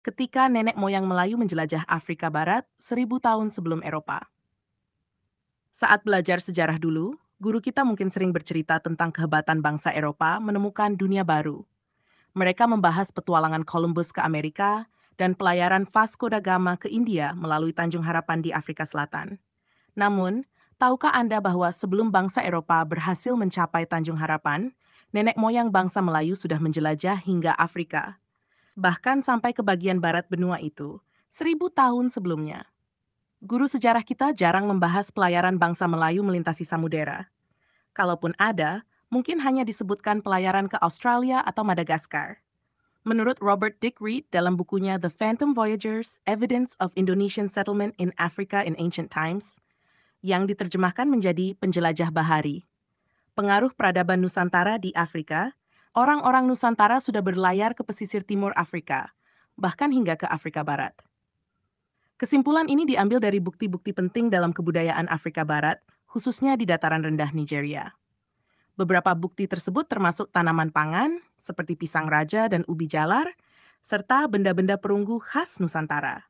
ketika nenek moyang Melayu menjelajah Afrika Barat seribu tahun sebelum Eropa. Saat belajar sejarah dulu, guru kita mungkin sering bercerita tentang kehebatan bangsa Eropa menemukan dunia baru. Mereka membahas petualangan Columbus ke Amerika dan pelayaran Vasco da Gama ke India melalui Tanjung Harapan di Afrika Selatan. Namun, tahukah Anda bahwa sebelum bangsa Eropa berhasil mencapai Tanjung Harapan, nenek moyang bangsa Melayu sudah menjelajah hingga Afrika bahkan sampai ke bagian barat benua itu, seribu tahun sebelumnya. Guru sejarah kita jarang membahas pelayaran bangsa Melayu melintasi samudera. Kalaupun ada, mungkin hanya disebutkan pelayaran ke Australia atau Madagaskar. Menurut Robert Dick Reed dalam bukunya The Phantom Voyagers, Evidence of Indonesian Settlement in Africa in Ancient Times, yang diterjemahkan menjadi penjelajah bahari. Pengaruh peradaban Nusantara di Afrika orang-orang Nusantara sudah berlayar ke pesisir timur Afrika, bahkan hingga ke Afrika Barat. Kesimpulan ini diambil dari bukti-bukti penting dalam kebudayaan Afrika Barat, khususnya di dataran rendah Nigeria. Beberapa bukti tersebut termasuk tanaman pangan, seperti pisang raja dan ubi jalar, serta benda-benda perunggu khas Nusantara.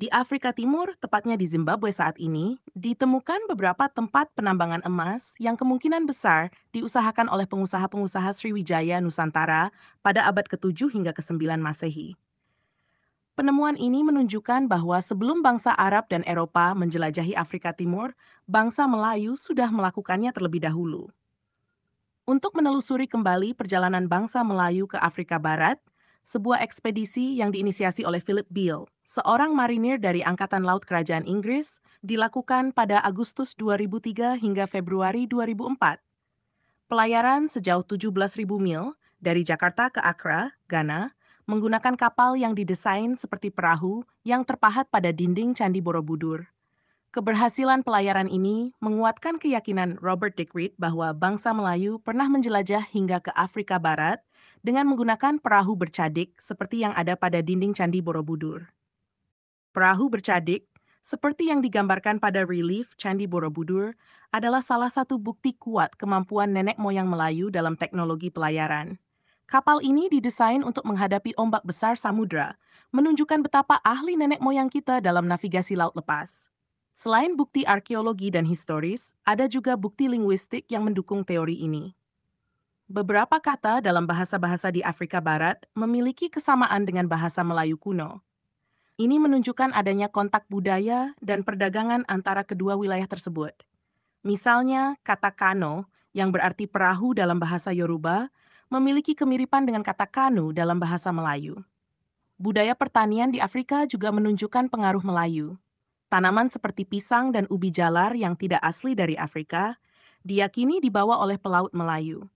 Di Afrika Timur, tepatnya di Zimbabwe saat ini, ditemukan beberapa tempat penambangan emas yang kemungkinan besar diusahakan oleh pengusaha-pengusaha Sriwijaya Nusantara pada abad ke-7 hingga ke-9 Masehi. Penemuan ini menunjukkan bahwa sebelum bangsa Arab dan Eropa menjelajahi Afrika Timur, bangsa Melayu sudah melakukannya terlebih dahulu. Untuk menelusuri kembali perjalanan bangsa Melayu ke Afrika Barat, sebuah ekspedisi yang diinisiasi oleh Philip Beale, seorang marinir dari Angkatan Laut Kerajaan Inggris, dilakukan pada Agustus 2003 hingga Februari 2004. Pelayaran sejauh 17.000 mil dari Jakarta ke Accra, Ghana, menggunakan kapal yang didesain seperti perahu yang terpahat pada dinding Candi Borobudur. Keberhasilan pelayaran ini menguatkan keyakinan Robert Dick Reed bahwa bangsa Melayu pernah menjelajah hingga ke Afrika Barat dengan menggunakan perahu bercadik seperti yang ada pada dinding Candi Borobudur. Perahu bercadik, seperti yang digambarkan pada relief Candi Borobudur, adalah salah satu bukti kuat kemampuan nenek moyang Melayu dalam teknologi pelayaran. Kapal ini didesain untuk menghadapi ombak besar samudra, menunjukkan betapa ahli nenek moyang kita dalam navigasi laut lepas. Selain bukti arkeologi dan historis, ada juga bukti linguistik yang mendukung teori ini. Beberapa kata dalam bahasa-bahasa di Afrika Barat memiliki kesamaan dengan bahasa Melayu kuno. Ini menunjukkan adanya kontak budaya dan perdagangan antara kedua wilayah tersebut. Misalnya, kata kano yang berarti perahu dalam bahasa Yoruba memiliki kemiripan dengan kata kanu dalam bahasa Melayu. Budaya pertanian di Afrika juga menunjukkan pengaruh Melayu. Tanaman seperti pisang dan ubi jalar yang tidak asli dari Afrika diyakini dibawa oleh pelaut Melayu.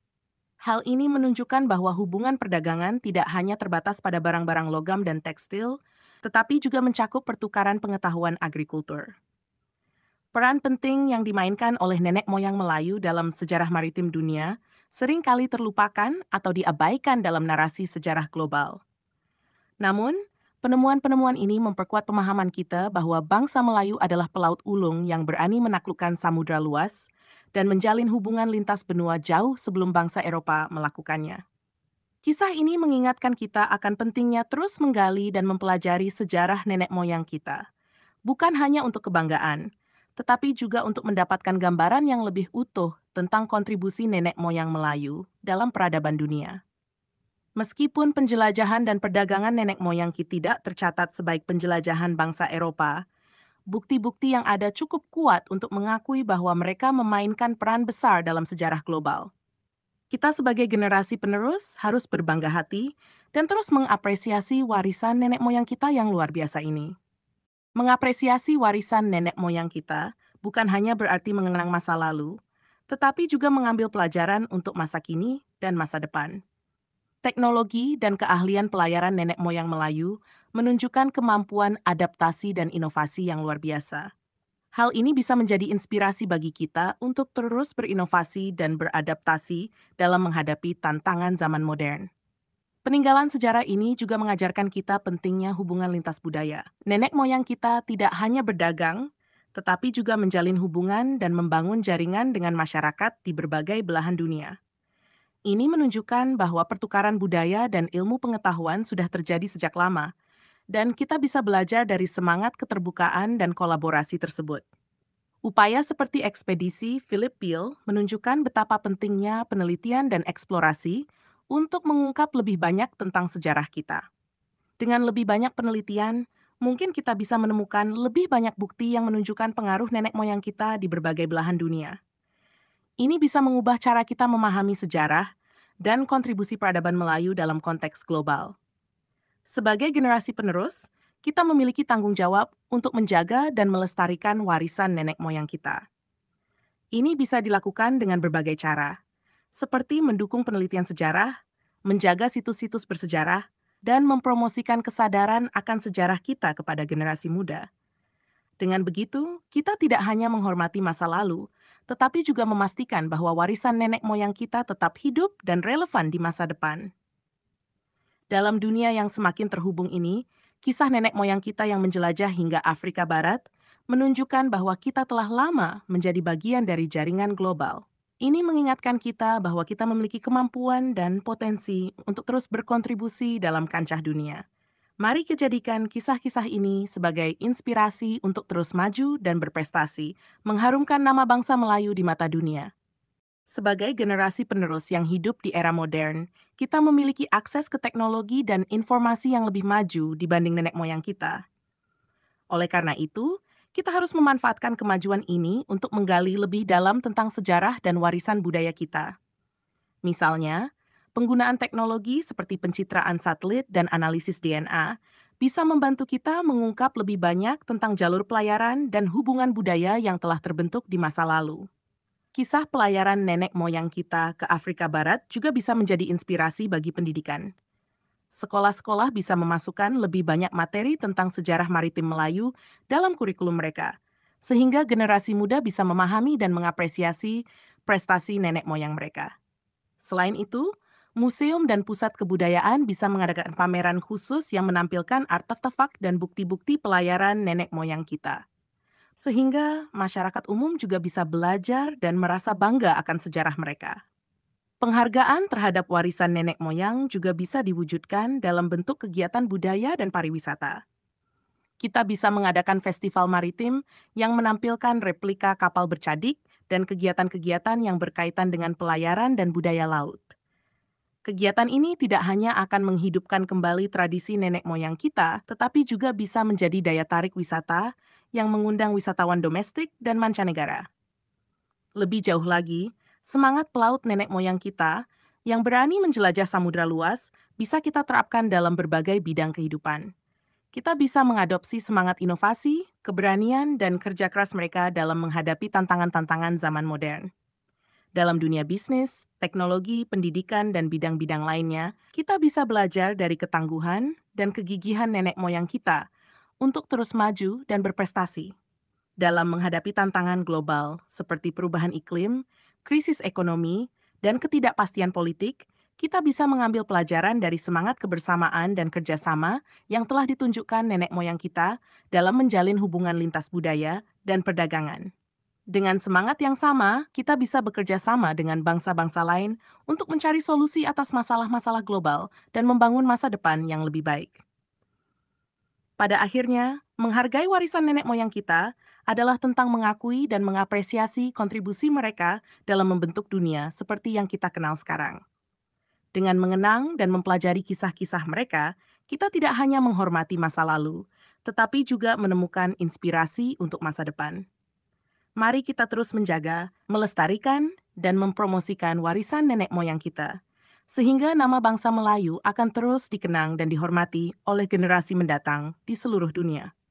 Hal ini menunjukkan bahwa hubungan perdagangan tidak hanya terbatas pada barang-barang logam dan tekstil, tetapi juga mencakup pertukaran pengetahuan agrikultur. Peran penting yang dimainkan oleh nenek moyang Melayu dalam sejarah maritim dunia seringkali terlupakan atau diabaikan dalam narasi sejarah global. Namun, penemuan-penemuan ini memperkuat pemahaman kita bahwa bangsa Melayu adalah pelaut ulung yang berani menaklukkan samudra luas dan menjalin hubungan lintas benua jauh sebelum bangsa Eropa melakukannya. Kisah ini mengingatkan kita akan pentingnya terus menggali dan mempelajari sejarah nenek moyang kita, bukan hanya untuk kebanggaan, tetapi juga untuk mendapatkan gambaran yang lebih utuh tentang kontribusi nenek moyang Melayu dalam peradaban dunia. Meskipun penjelajahan dan perdagangan nenek moyang kita tidak tercatat sebaik penjelajahan bangsa Eropa, bukti-bukti yang ada cukup kuat untuk mengakui bahwa mereka memainkan peran besar dalam sejarah global. Kita sebagai generasi penerus harus berbangga hati dan terus mengapresiasi warisan nenek moyang kita yang luar biasa ini. Mengapresiasi warisan nenek moyang kita bukan hanya berarti mengenang masa lalu, tetapi juga mengambil pelajaran untuk masa kini dan masa depan. Teknologi dan keahlian pelayaran nenek moyang Melayu menunjukkan kemampuan adaptasi dan inovasi yang luar biasa. Hal ini bisa menjadi inspirasi bagi kita untuk terus berinovasi dan beradaptasi dalam menghadapi tantangan zaman modern. Peninggalan sejarah ini juga mengajarkan kita pentingnya hubungan lintas budaya. Nenek moyang kita tidak hanya berdagang, tetapi juga menjalin hubungan dan membangun jaringan dengan masyarakat di berbagai belahan dunia. Ini menunjukkan bahwa pertukaran budaya dan ilmu pengetahuan sudah terjadi sejak lama, dan kita bisa belajar dari semangat keterbukaan dan kolaborasi tersebut. Upaya seperti ekspedisi Philip Peel menunjukkan betapa pentingnya penelitian dan eksplorasi untuk mengungkap lebih banyak tentang sejarah kita. Dengan lebih banyak penelitian, mungkin kita bisa menemukan lebih banyak bukti yang menunjukkan pengaruh nenek moyang kita di berbagai belahan dunia. Ini bisa mengubah cara kita memahami sejarah dan kontribusi peradaban Melayu dalam konteks global. Sebagai generasi penerus, kita memiliki tanggung jawab untuk menjaga dan melestarikan warisan nenek moyang kita. Ini bisa dilakukan dengan berbagai cara, seperti mendukung penelitian sejarah, menjaga situs-situs bersejarah, dan mempromosikan kesadaran akan sejarah kita kepada generasi muda. Dengan begitu, kita tidak hanya menghormati masa lalu, tetapi juga memastikan bahwa warisan nenek moyang kita tetap hidup dan relevan di masa depan. Dalam dunia yang semakin terhubung ini, kisah nenek moyang kita yang menjelajah hingga Afrika Barat menunjukkan bahwa kita telah lama menjadi bagian dari jaringan global. Ini mengingatkan kita bahwa kita memiliki kemampuan dan potensi untuk terus berkontribusi dalam kancah dunia. Mari kejadikan kisah-kisah ini sebagai inspirasi untuk terus maju dan berprestasi, mengharumkan nama bangsa Melayu di mata dunia. Sebagai generasi penerus yang hidup di era modern, kita memiliki akses ke teknologi dan informasi yang lebih maju dibanding nenek moyang kita. Oleh karena itu, kita harus memanfaatkan kemajuan ini untuk menggali lebih dalam tentang sejarah dan warisan budaya kita. Misalnya, Penggunaan teknologi seperti pencitraan satelit dan analisis DNA bisa membantu kita mengungkap lebih banyak tentang jalur pelayaran dan hubungan budaya yang telah terbentuk di masa lalu. Kisah pelayaran nenek moyang kita ke Afrika Barat juga bisa menjadi inspirasi bagi pendidikan. Sekolah-sekolah bisa memasukkan lebih banyak materi tentang sejarah maritim Melayu dalam kurikulum mereka, sehingga generasi muda bisa memahami dan mengapresiasi prestasi nenek moyang mereka. Selain itu, museum dan pusat kebudayaan bisa mengadakan pameran khusus yang menampilkan artefak dan bukti-bukti pelayaran nenek moyang kita. Sehingga masyarakat umum juga bisa belajar dan merasa bangga akan sejarah mereka. Penghargaan terhadap warisan nenek moyang juga bisa diwujudkan dalam bentuk kegiatan budaya dan pariwisata kita bisa mengadakan festival maritim yang menampilkan replika kapal bercadik dan kegiatan-kegiatan yang berkaitan dengan pelayaran dan budaya laut. Kegiatan ini tidak hanya akan menghidupkan kembali tradisi nenek moyang kita, tetapi juga bisa menjadi daya tarik wisata yang mengundang wisatawan domestik dan mancanegara. Lebih jauh lagi, semangat pelaut nenek moyang kita yang berani menjelajah samudra luas bisa kita terapkan dalam berbagai bidang kehidupan. Kita bisa mengadopsi semangat inovasi, keberanian, dan kerja keras mereka dalam menghadapi tantangan-tantangan zaman modern. Dalam dunia bisnis, teknologi, pendidikan, dan bidang-bidang lainnya, kita bisa belajar dari ketangguhan dan kegigihan nenek moyang kita untuk terus maju dan berprestasi. Dalam menghadapi tantangan global seperti perubahan iklim, krisis ekonomi, dan ketidakpastian politik, kita bisa mengambil pelajaran dari semangat kebersamaan dan kerjasama yang telah ditunjukkan nenek moyang kita dalam menjalin hubungan lintas budaya dan perdagangan. Dengan semangat yang sama, kita bisa bekerja sama dengan bangsa-bangsa lain untuk mencari solusi atas masalah-masalah global dan membangun masa depan yang lebih baik. Pada akhirnya, menghargai warisan nenek moyang kita adalah tentang mengakui dan mengapresiasi kontribusi mereka dalam membentuk dunia seperti yang kita kenal sekarang. Dengan mengenang dan mempelajari kisah-kisah mereka, kita tidak hanya menghormati masa lalu, tetapi juga menemukan inspirasi untuk masa depan mari kita terus menjaga, melestarikan, dan mempromosikan warisan nenek moyang kita, sehingga nama bangsa Melayu akan terus dikenang dan dihormati oleh generasi mendatang di seluruh dunia.